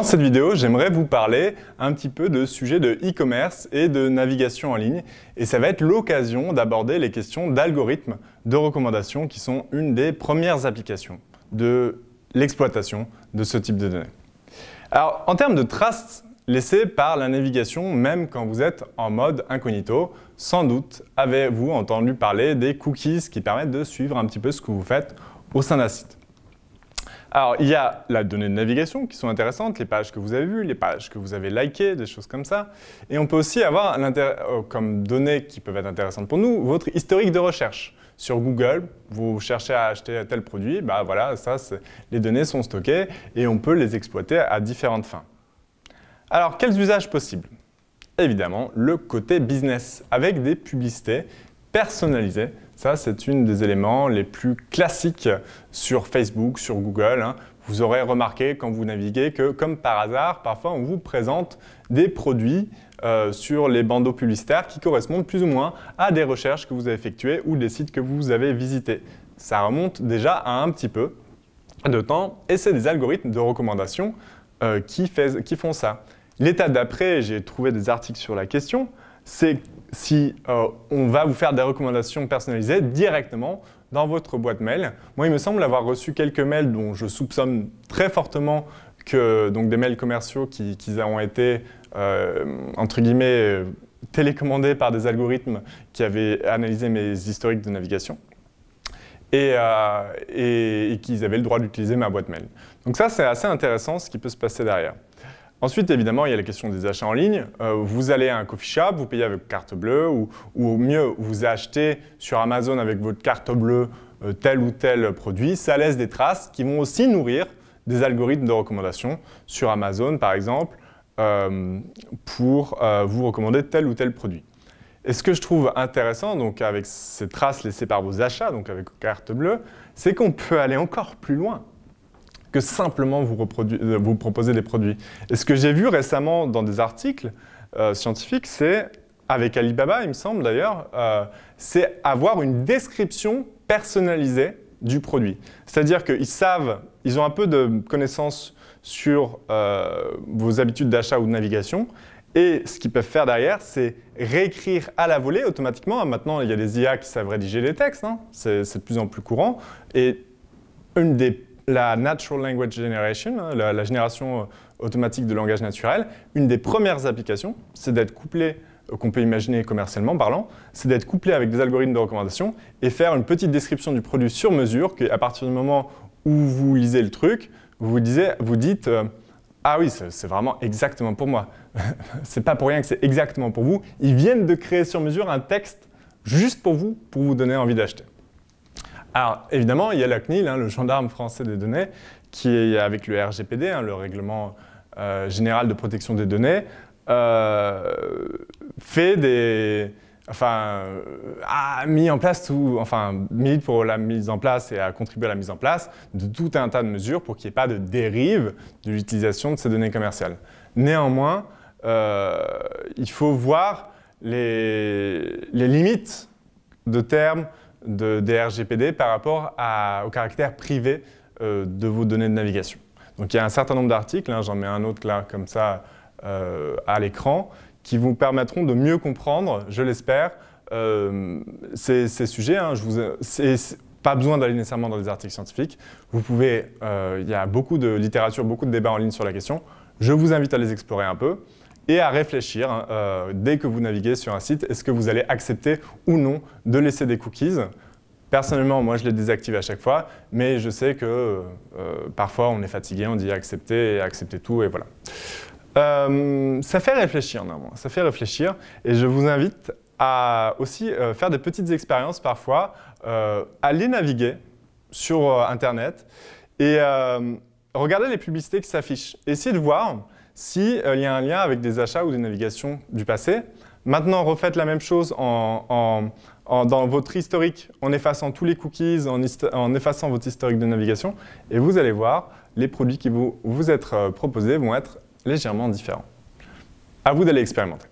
Dans cette vidéo, j'aimerais vous parler un petit peu de sujets de e-commerce et de navigation en ligne. Et ça va être l'occasion d'aborder les questions d'algorithmes de recommandation qui sont une des premières applications de l'exploitation de ce type de données. Alors, en termes de traces laissées par la navigation, même quand vous êtes en mode incognito, sans doute avez-vous entendu parler des cookies qui permettent de suivre un petit peu ce que vous faites au sein d'un site. Alors, il y a la donnée de navigation qui sont intéressantes, les pages que vous avez vues, les pages que vous avez likées, des choses comme ça. Et on peut aussi avoir euh, comme données qui peuvent être intéressantes pour nous, votre historique de recherche. Sur Google, vous cherchez à acheter tel produit, bah voilà, ça, les données sont stockées et on peut les exploiter à différentes fins. Alors, quels usages possibles Évidemment, le côté business, avec des publicités personnalisées ça, c'est une des éléments les plus classiques sur Facebook, sur Google. Hein. Vous aurez remarqué quand vous naviguez que, comme par hasard, parfois on vous présente des produits euh, sur les bandeaux publicitaires qui correspondent plus ou moins à des recherches que vous avez effectuées ou des sites que vous avez visités. Ça remonte déjà à un petit peu de temps et c'est des algorithmes de recommandation euh, qui, qui font ça. L'état d'après, j'ai trouvé des articles sur la question, c'est si euh, on va vous faire des recommandations personnalisées directement dans votre boîte mail. Moi, il me semble avoir reçu quelques mails dont je soupçonne très fortement que donc des mails commerciaux qui, ont été, euh, entre guillemets, télécommandés par des algorithmes qui avaient analysé mes historiques de navigation euh, et qu'ils avaient le droit d'utiliser ma boîte mail. Donc ça, c'est assez intéressant ce qui peut se passer derrière. Ensuite, évidemment, il y a la question des achats en ligne. Euh, vous allez à un coffee shop, vous payez avec carte bleue, ou, au mieux, vous achetez sur Amazon avec votre carte bleue euh, tel ou tel produit. Ça laisse des traces qui vont aussi nourrir des algorithmes de recommandation sur Amazon, par exemple, euh, pour vous recommander tel ou tel produit. Et ce que je trouve intéressant, donc avec ces traces laissées par vos achats, donc avec carte bleue, c'est qu'on peut aller encore plus loin que simplement vous, euh, vous proposer des produits. Et ce que j'ai vu récemment dans des articles euh, scientifiques, c'est, avec Alibaba, il me semble d'ailleurs, euh, c'est avoir une description personnalisée du produit. C'est-à-dire qu'ils savent, ils ont un peu de connaissances sur vos habitudes d'achat ou de navigation, et ce qu'ils peuvent faire derrière, c'est réécrire à la volée automatiquement. Maintenant, il y a des IA qui savent rédiger les textes, hein. c'est de plus en plus courant. Et une des la Natural Language Generation, hein, la, génération euh, automatique de langage naturel, une des premières applications, c'est d'être couplé euh, qu'on peut imaginer commercialement parlant, c'est d'être couplé avec des algorithmes de recommandation et faire une petite description du produit sur mesure, qu'à partir du moment où vous lisez le truc, vous vous, vous dites euh, Ah oui, c'est vraiment exactement pour moi. c'est pas pour rien que c'est exactement pour vous. Ils viennent de créer sur mesure un texte juste pour vous, pour vous donner envie d'acheter. Alors évidemment, il y a la CNIL, hein, le gendarme français des données, qui est avec le RGPD, hein, le règlement euh, général de protection des données, euh, fait des, enfin, a mis en place tout, enfin, milite pour la mise en place et a contribué à la mise en place de tout un tas de mesures pour qu'il n'y ait pas de dérive de l'utilisation de ces données commerciales. Néanmoins, euh, il faut voir les limites de termes, des RGPD par rapport au caractère privé euh, de vos données de navigation. Donc il y a un certain nombre d'articles, hein, j'en mets un autre là comme ça euh, à l'écran, qui vous permettront de mieux comprendre, je l'espère, euh, ces, sujets. Hein. je vous, pas besoin d'aller nécessairement dans des articles scientifiques. Vous pouvez, il y a beaucoup de littérature, beaucoup de débats en ligne sur la question. Je vous invite à les explorer un peu et à réfléchir hein, euh, dès que vous naviguez sur un site, est-ce que vous allez accepter ou non de laisser des cookies Personnellement, moi, je les désactive à chaque fois, mais je sais que euh, parfois, on est fatigué, on dit accepter, accepter tout, et voilà. Euh, ça fait réfléchir, normalement, ça fait réfléchir, et je vous invite à aussi faire des petites expériences parfois, aller naviguer sur Internet, et regarder les publicités qui s'affichent. Essayez de voir s'il euh, il y a un lien avec des achats ou des navigations du passé. Maintenant, refaites la même chose dans votre historique, en effaçant tous les cookies, en, effaçant votre historique de navigation, et vous allez voir, les produits qui vous, vous être euh, proposés vont être légèrement différents. À vous d'aller expérimenter.